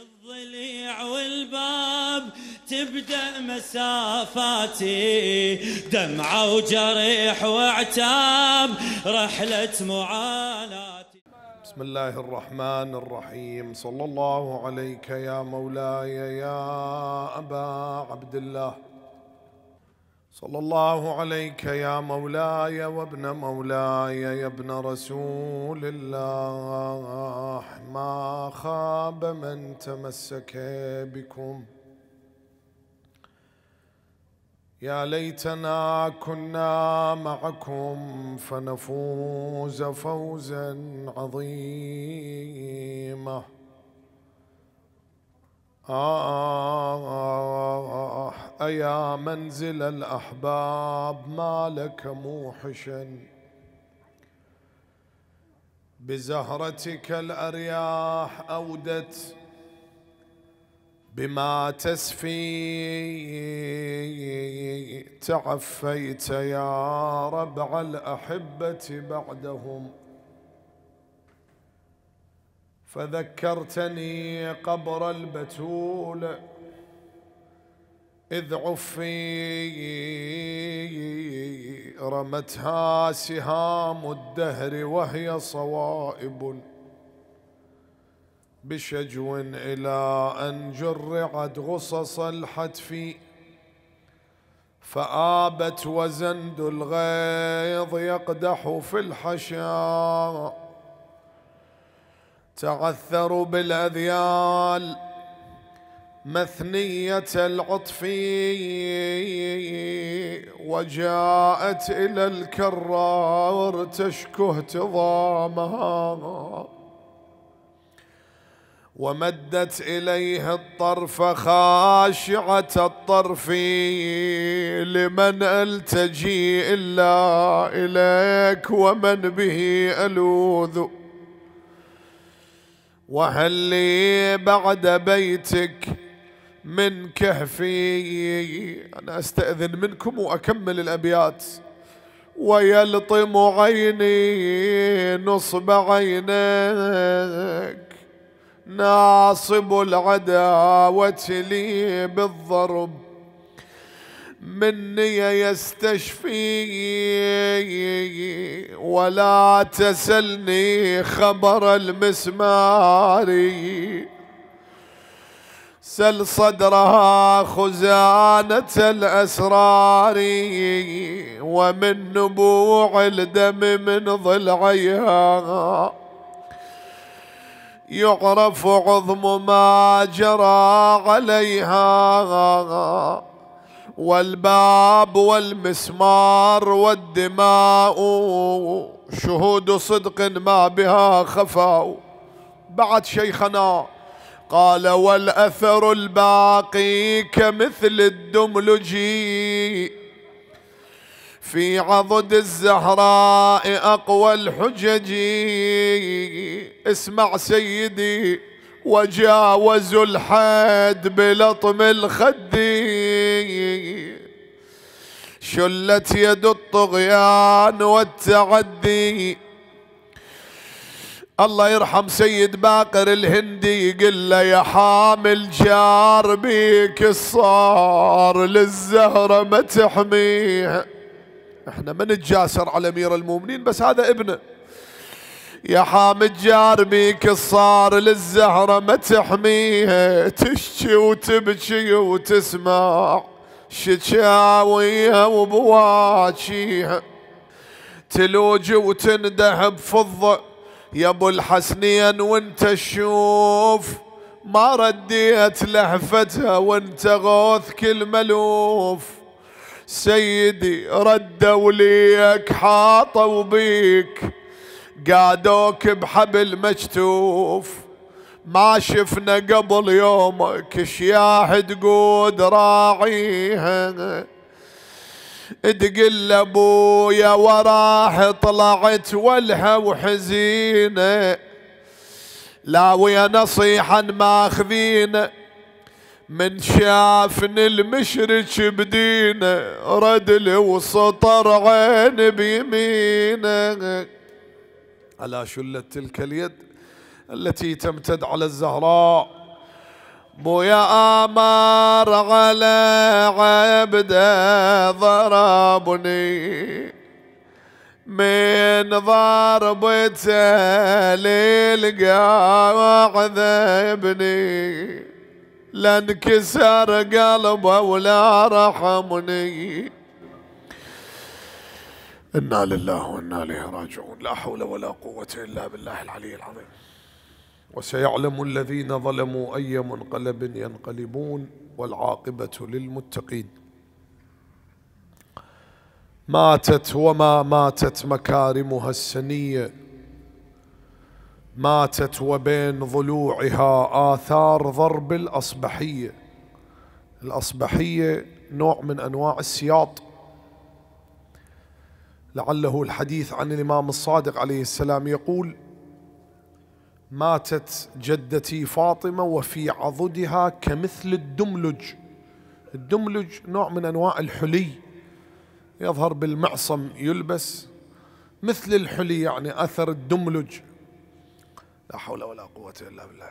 الضليع والباب تبدا مسافاتي دمعه وجريح وعتاب رحله معاناتي بسم الله الرحمن الرحيم صلى الله عليك يا مولاي يا ابا عبد الله صلى الله عليك يا مولاي وابن مولاي يا ابن رسول الله ما خاب من تمسك بكم يا ليتنا كنا معكم فنفوز فوزا عظيما آه آه آه آه أيا منزل الأحباب ما لك موحشا بزهرتك الأرياح أودت بما تسفي تعفيت يا ربع الأحبة بعدهم فذكرتني قبر البتول إذ عفي رمتها سهام الدهر وهي صوائب بشجو إلى أن جرعت غصص الحتف فآبت وزند الغيظ يقدح في الحشا تعثر بالأذيال مثنية العطف وجاءت إلى الكرار تشكو اهتضامها ومدت إليه الطرف خاشعة الطرف لمن ألتجي إلا إليك ومن به ألوذ وهل لي بعد بيتك من كهفي أنا أستأذن منكم وأكمل الأبيات ويلطم عيني نصب عينك ناصب العداوة لي بالضرب مني يستشفي ولا تسلني خبر المسماري سل صدرها خزانة الأسرار ومن نبوع الدم من ضلعيها يعرف عظم ما جرى عليها والباب والمسمار والدماء شهود صدق ما بها خفاء بعد شيخنا قال والأثر الباقي كمثل الدملج في عضد الزهراء أقوى الحجج اسمع سيدي وجاوزوا الحد بلطم الخد شلت يد الطغيان والتعدي الله يرحم سيد باقر الهندي يقول له يا حامل جار بيك الصار للزهرة ما تحميها احنا ما نتجاسر على امير المؤمنين بس هذا ابنه يا حامد جار بيك الصار للزهرة ما تحميها تشكي وتبكي وتسمع شكاويها وبواكيها تلوج وتنده بفضه يا ابو الحسنين وانت تشوف ما رديت لهفتها وانت غوث كل ملوف سيدي ردوا ليك حاطوا بيك قادوك بحبل مشتوف ما شفنا قبل يومك شياح تقود راعيها تقل ابويا وراح طلعت ولها وحزينه لا ويا ما ماخذينه من شافني المشرك بدينه ردل وسطر عين بيمينه على شلة تلك اليد التي تمتد على الزهراء بويا امر على عبده ضربني من ضربته للقاع ذبني لانكسر قلبه ولا رحمني انا لله وانا اليه راجعون لا حول ولا قوه الا بالله العلي العظيم وسيعلم الذين ظلموا اي منقلب ينقلبون والعاقبه للمتقين ماتت وما ماتت مكارمها السنيه ماتت وبين ضلوعها اثار ضرب الاصبحيه الاصبحيه نوع من انواع السياط لعله الحديث عن الامام الصادق عليه السلام يقول ماتت جدتي فاطمة وفي عضدها كمثل الدملج الدملج نوع من أنواع الحلي يظهر بالمعصم يلبس مثل الحلي يعني أثر الدملج لا حول ولا قوة إلا بالله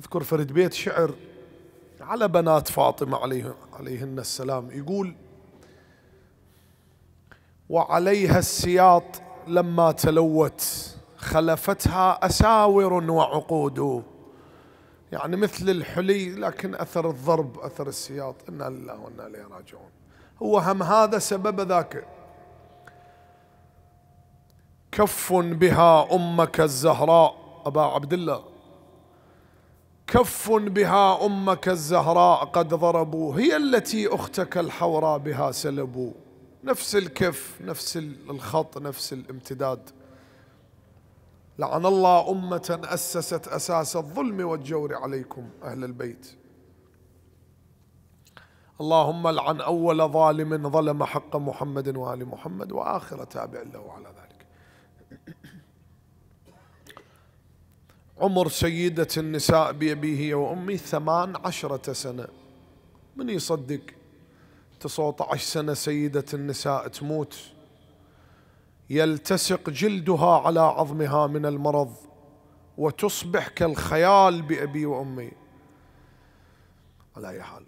أذكر فرد بيت شعر على بنات فاطمة عليه عليهن السلام يقول وعليها السياط لما تلوت خلفتها أساور وعقود يعني مثل الحلي لكن أثر الضرب أثر السياط إنا لله وإنا إليه راجعون هو هم هذا سبب ذاك كف بها أمك الزهراء أبا عبد الله كف بها أمك الزهراء قد ضربوا هي التي أختك الحوراء بها سلبوا نفس الكف نفس الخط نفس الامتداد لعن الله أمة أسست أساس الظلم والجور عليكم أهل البيت اللهم لعن أول ظالم ظلم حق محمد وآل محمد وآخر تابع له على ذلك عمر سيدة النساء بأبيه وأمي ثمان عشرة سنة من يصدق 19 سنة سيدة النساء تموت يلتصق جلدها على عظمها من المرض وتصبح كالخيال بأبي وأمي على أي حال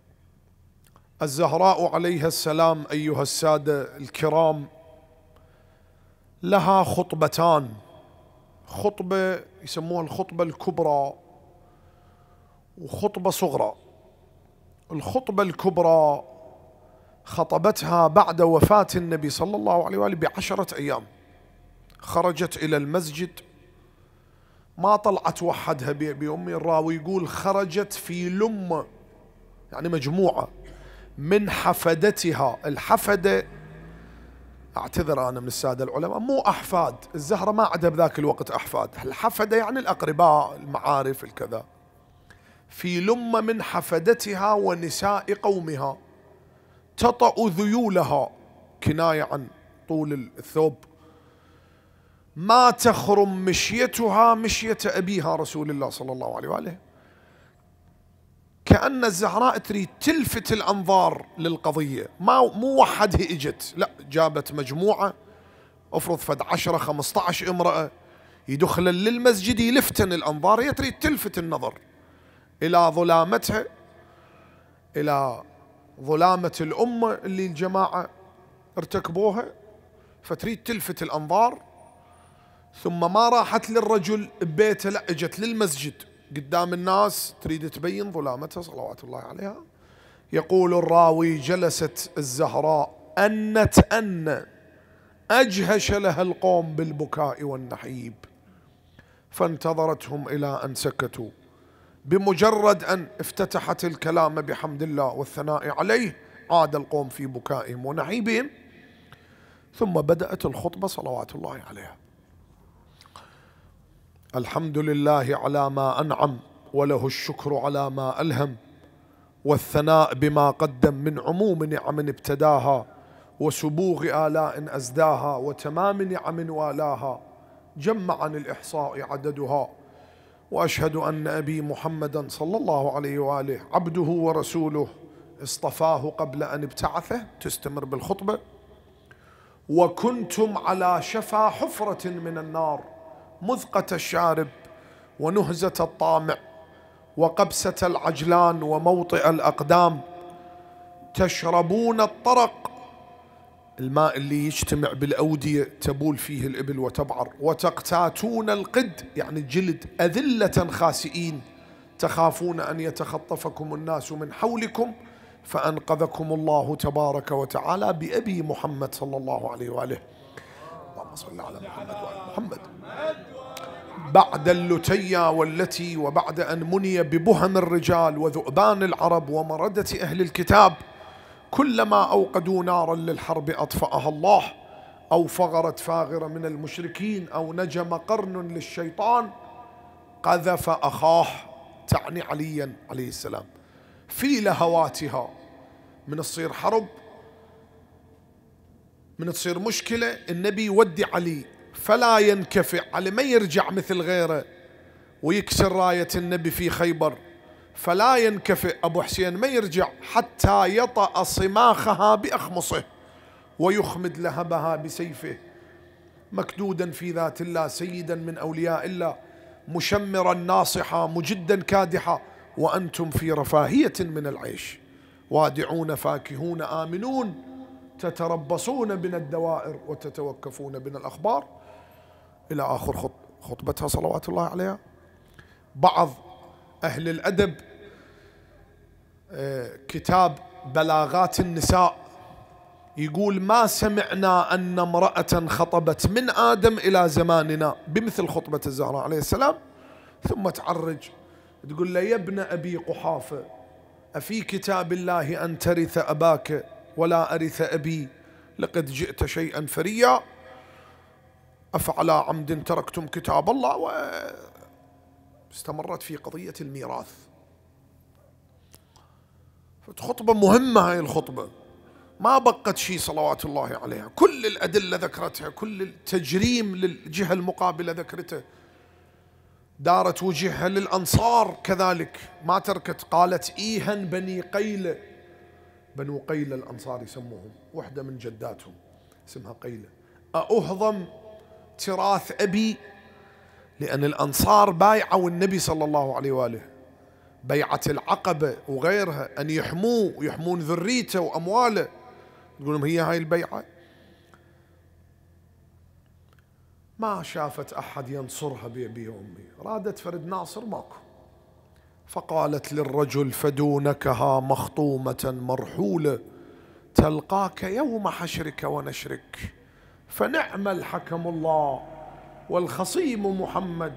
الزهراء عليها السلام أيها السادة الكرام لها خطبتان خطبة يسموها الخطبة الكبرى وخطبة صغرى الخطبة الكبرى خطبتها بعد وفاة النبي صلى الله عليه وآله بعشرة أيام خرجت إلى المسجد ما طلعت وحدها بأمي الراوي يقول خرجت في لمة يعني مجموعة من حفدتها الحفدة اعتذر أنا من السادة العلماء مو أحفاد الزهرة ما عندها بذاك الوقت أحفاد الحفدة يعني الأقرباء المعارف الكذا في لمة من حفدتها ونساء قومها تطأ ذيولها كناية عن طول الثوب ما تخرم مشيتها مشية أبيها رسول الله صلى الله عليه وآله كأن الزهراء تريد تلفت الأنظار للقضية ما مو وحدها إجت لا جابت مجموعة افرض فد 10 15 امرأة يدخلن للمسجد يلفتن الأنظار هي تريد تلفت النظر إلى ظلامتها إلى ظلامة الأمة اللي الجماعة ارتكبوها فتريد تلفت الأنظار ثم ما راحت للرجل ببيته لا اجت للمسجد قدام الناس تريد تبين ظلامتها صلوات الله عليها يقول الراوي جلست الزهراء أنت أن أجهش لها القوم بالبكاء والنحيب فانتظرتهم إلى أن سكتوا بمجرد أن افتتحت الكلام بحمد الله والثناء عليه عاد القوم في بكائهم ونعيبهم ثم بدأت الخطبة صلوات الله عليها الحمد لله على ما أنعم وله الشكر على ما ألهم والثناء بما قدم من عموم نعم ابتداها وسبوغ آلاء أزداها وتمام نعم والاها جمعا عن الإحصاء عددها واشهد ان ابي محمدا صلى الله عليه واله عبده ورسوله اصطفاه قبل ان ابتعثه تستمر بالخطبه وكنتم على شفا حفره من النار مذقه الشارب ونهزه الطامع وقبسه العجلان وموطئ الاقدام تشربون الطرق الماء اللي يجتمع بالأودية تبول فيه الإبل وتبعر وتقتاتون القد يعني الجلد أذلة خاسئين تخافون أن يتخطفكم الناس من حولكم فأنقذكم الله تبارك وتعالى بأبي محمد صلى الله عليه وآله اللهم صل على محمد وعلى محمد بعد اللتيا والتي وبعد أن مني ببهم الرجال وذؤبان العرب ومردة أهل الكتاب كلما أوقدوا نارا للحرب أطفأها الله أو فغرت فاغرة من المشركين أو نجم قرن للشيطان قذف أخاه تعني عليا عليه السلام في لهواتها من تصير حرب من تصير مشكلة النبي يودي علي فلا ينكفع علي ما يرجع مثل غيره ويكسر راية النبي في خيبر فلا ينكفئ أبو حسين ما يرجع حتى يطأ صماخها بأخمصه ويخمد لهبها بسيفه مكدودا في ذات الله سيدا من أولياء الله مشمرا ناصحا مجدا كادحا وأنتم في رفاهية من العيش وادعون فاكهون آمنون تتربصون بنا الدوائر وتتوقفون بنا الأخبار إلى آخر خطبتها صلوات الله عليها بعض أهل الأدب آه، كتاب بلاغات النساء يقول ما سمعنا أن امرأة خطبت من آدم إلى زماننا بمثل خطبة الزهراء عليه السلام ثم تعرج تقول له يا ابن أبي قحافة أفي كتاب الله أن ترث أباك ولا أرث أبي لقد جئت شيئا فريا أفعلى عمد تركتم كتاب الله و استمرت في قضية الميراث خطبة مهمة هاي الخطبة ما بقت شيء صلوات الله عليها كل الأدلة ذكرتها كل التجريم للجهة المقابلة ذكرته دارت وجهها للأنصار كذلك ما تركت قالت إيها بني قيلة بنو قيلة الأنصار يسموهم وحدة من جداتهم اسمها قيلة أهضم تراث أبي لأن الأنصار بايعوا النبي صلى الله عليه وآله بيعة العقبة وغيرها أن يحموه ويحمون ذريته وأمواله تقول لهم هي هاي البيعة ما شافت أحد ينصرها بأبي وأمي رادت فرد ناصر ماكو فقالت للرجل فدونكها مخطومة مرحولة تلقاك يوم حشرك ونشرك فنعم الحكم الله والخصيم محمد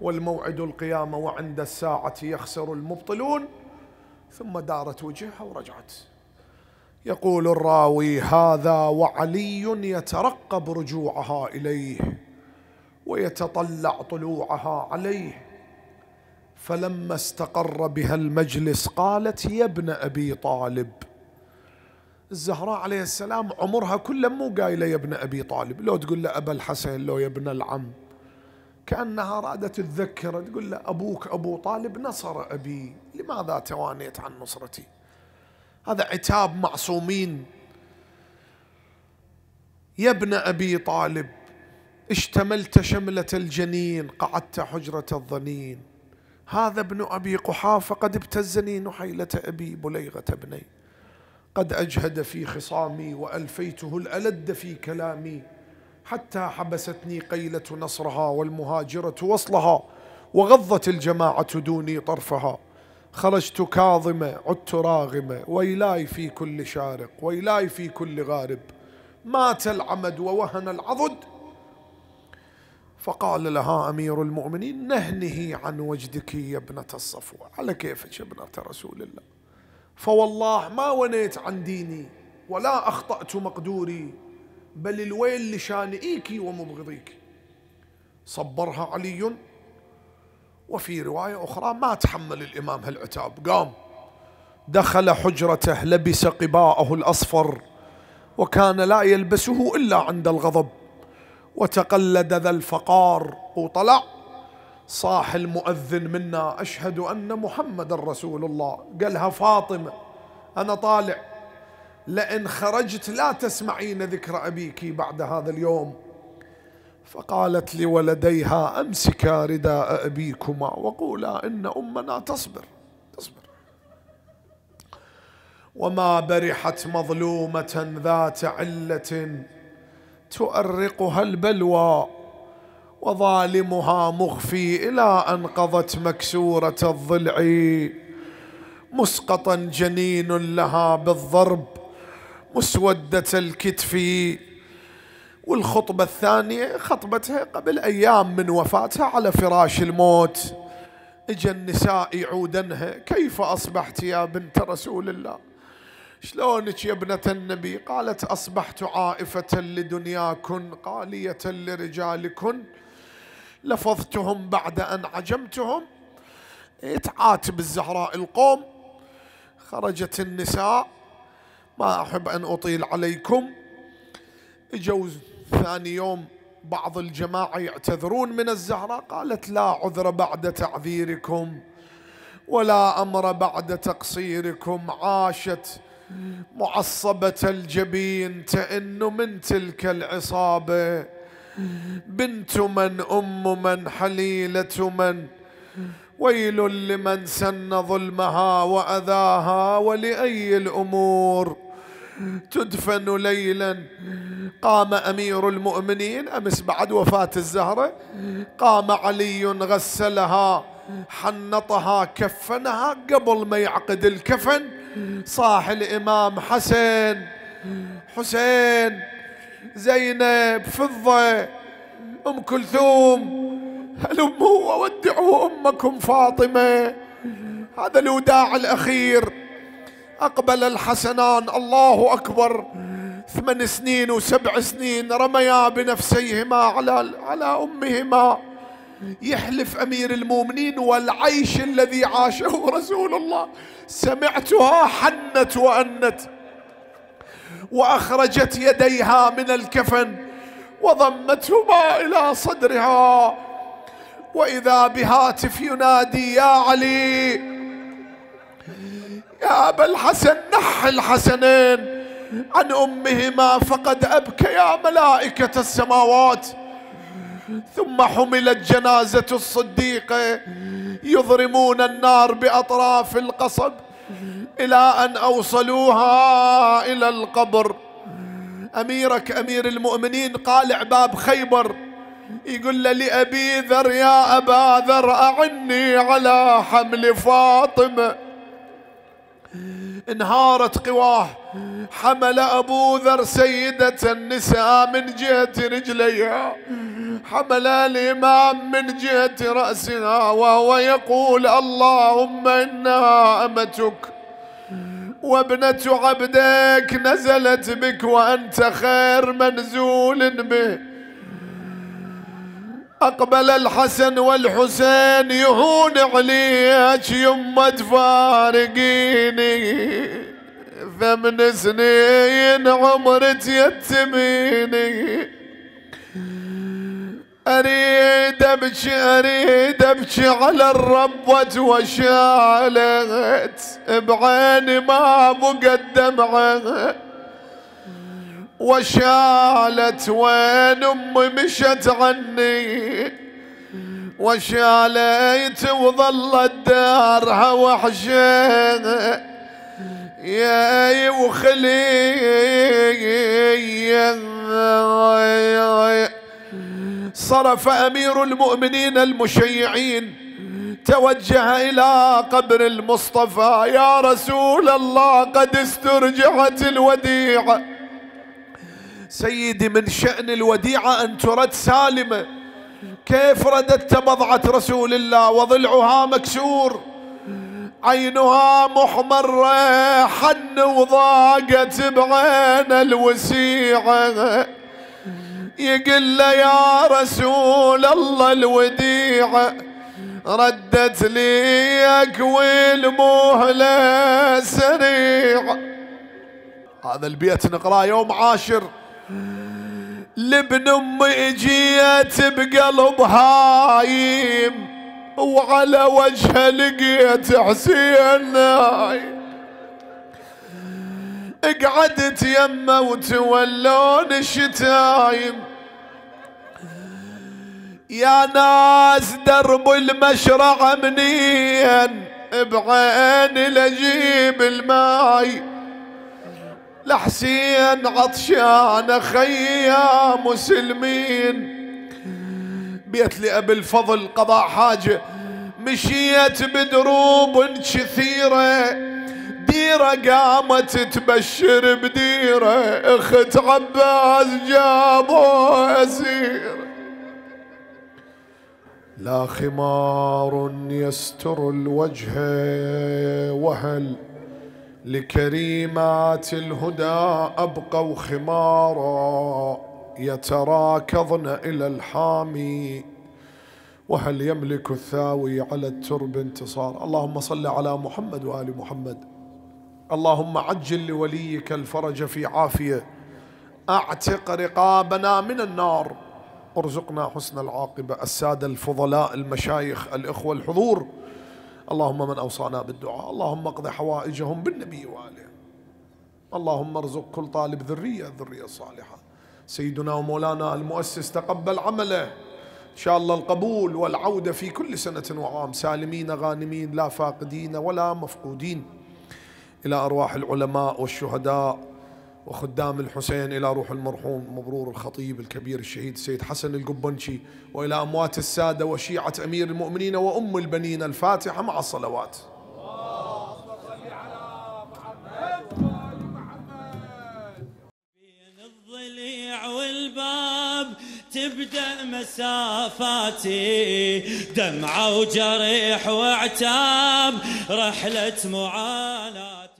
والموعد القيامة وعند الساعة يخسر المبطلون ثم دارت وجهها ورجعت يقول الراوي هذا وعلي يترقب رجوعها إليه ويتطلع طلوعها عليه فلما استقر بها المجلس قالت يا ابن أبي طالب الزهراء عليه السلام عمرها كله مو قايله يا ابن ابي طالب لو تقول له ابا الحسن لو يا ابن العم كانها رادت تتذكره تقول له ابوك ابو طالب نصر ابي لماذا توانيت عن نصرتي هذا عتاب معصومين يا ابن ابي طالب اشتملت شمله الجنين قعدت حجره الظنين هذا ابن ابي قحافه قد ابتزني نحيله ابي بليغه ابني قد أجهد في خصامي وألفيته الألد في كلامي حتى حبستني قيلة نصرها والمهاجرة وصلها وغضت الجماعة دوني طرفها خرجت كاظمة عدت راغمة ويلاي في كل شارق ويلاي في كل غارب مات العمد ووهن العضد فقال لها أمير المؤمنين نهنه عن وجدك يا ابنة الصفوة على كيفك يا ابنة رسول الله فوالله ما ونيت عن ديني ولا أخطأت مقدوري بل الويل لشانئيك ومبغضيك صبرها علي وفي رواية أخرى ما تحمل الإمام هالعتاب قام دخل حجرته لبس قباءه الأصفر وكان لا يلبسه إلا عند الغضب وتقلد ذا الفقار وطلع صاح المؤذن منا أشهد أن محمد رسول الله قالها فاطمة أنا طالع لئن خرجت لا تسمعين ذكر أبيك بعد هذا اليوم فقالت لولديها أمسكا رداء أبيكما وقولا إن أمنا تصبر تصبر وما برحت مظلومة ذات علة تؤرقها البلوى وظالمها مخفي الى ان قضت مكسوره الضلع مسقطا جنين لها بالضرب مسوده الكتف والخطبه الثانيه خطبتها قبل ايام من وفاتها على فراش الموت اجى النساء يعودنها كيف اصبحت يا بنت رسول الله شلونك يا ابنه النبي قالت اصبحت عائفه لدنياكن قاليه لرجالكن لفظتهم بعد أن عجمتهم تعاتب الزهراء القوم خرجت النساء ما أحب أن أطيل عليكم اجوا ثاني يوم بعض الجماعة يعتذرون من الزهراء قالت لا عذر بعد تعذيركم ولا أمر بعد تقصيركم عاشت معصبة الجبين تئن من تلك العصابة بنت من ام من حليله من ويل لمن سن ظلمها واذاها ولاي الامور تدفن ليلا قام امير المؤمنين امس بعد وفاه الزهره قام علي غسلها حنطها كفنها قبل ما يعقد الكفن صاح الامام حسن حسين زينب فضة أم كلثوم هلموا وودعوا أمكم فاطمة هذا الوداع الأخير أقبل الحسنان الله أكبر ثمان سنين وسبع سنين رميا بنفسيهما على على أمهما يحلف أمير المؤمنين والعيش الذي عاشه رسول الله سمعتها حنت وأنت واخرجت يديها من الكفن وضمتهما الى صدرها واذا بهاتف ينادي يا علي يا ابا الحسن نح الحسنين عن امهما فقد ابكيا ملائكه السماوات ثم حملت جنازه الصديقه يضرمون النار باطراف القصب الى ان اوصلوها الى القبر اميرك امير المؤمنين قال باب خيبر يقول لابي ذر يا ابا ذر اعني على حمل فاطمه انهارت قواه حمل ابو ذر سيده النساء من جهه رجليها حمل الامام من جهه راسها وهو يقول اللهم انها امتك وابنة عبدك نزلت بك وأنت خير منزول به أقبل الحسن والحسين يهون عليك يما تفارقيني ثمن سنين عمرت تيتميني أريد ابكي اريد ابكي على الرب وشالت بعيني ما مقدم عيني وشالت وين امي مشت عني وشاليت وظلت دارها وحشينه يا وخلي صرف امير المؤمنين المشيعين توجه الى قبر المصطفى يا رسول الله قد استرجعت الوديعه سيدي من شان الوديعه ان ترد سالمه كيف ردت بضعه رسول الله وضلعها مكسور عينها محمره حن وضاقت بعين الوسيعه يقل له يا رسول الله الوديعة ردت ليك والمهلة سريعة هذا البيت نقراه يوم عاشر لابن امي جيت بقلب هايم وعلى وجهه لقيت حسين نايم قعدت يمه وتولون الشتايم يا ناس درب المشرع منين بعيني لجيب الماي لحسين عطشان اخي يا مسلمين بيت لي ابي الفضل قضاء حاجة مشيت بدروب كثيرة ديرة قامت تبشر بديرة اخت عباس جابوا اسير لا خمار يستر الوجه وهل لكريمات الهدى أبقوا خمارا يتراكضن إلى الحامي وهل يملك الثاوي على الترب انتصار اللهم صل على محمد وآل محمد اللهم عجل لوليك الفرج في عافيه اعتق رقابنا من النار ارزقنا حسن العاقبه الساده الفضلاء المشايخ الاخوه الحضور اللهم من اوصانا بالدعاء اللهم اقض حوائجهم بالنبي واله اللهم ارزق كل طالب ذريه ذريه صالحه سيدنا ومولانا المؤسس تقبل عمله إن شاء الله القبول والعودة في كل سنة وعام سالمين غانمين لا فاقدين ولا مفقودين إلى أرواح العلماء والشهداء وخدام الحسين إلى روح المرحوم مبرور الخطيب الكبير الشهيد السيد حسن القبنشي وإلى أموات السادة وشيعة أمير المؤمنين وأم البنين الفاتحة مع الصلوات والباب تبدا مسافاتي دمعه وجريح وعتاب رحله معاناه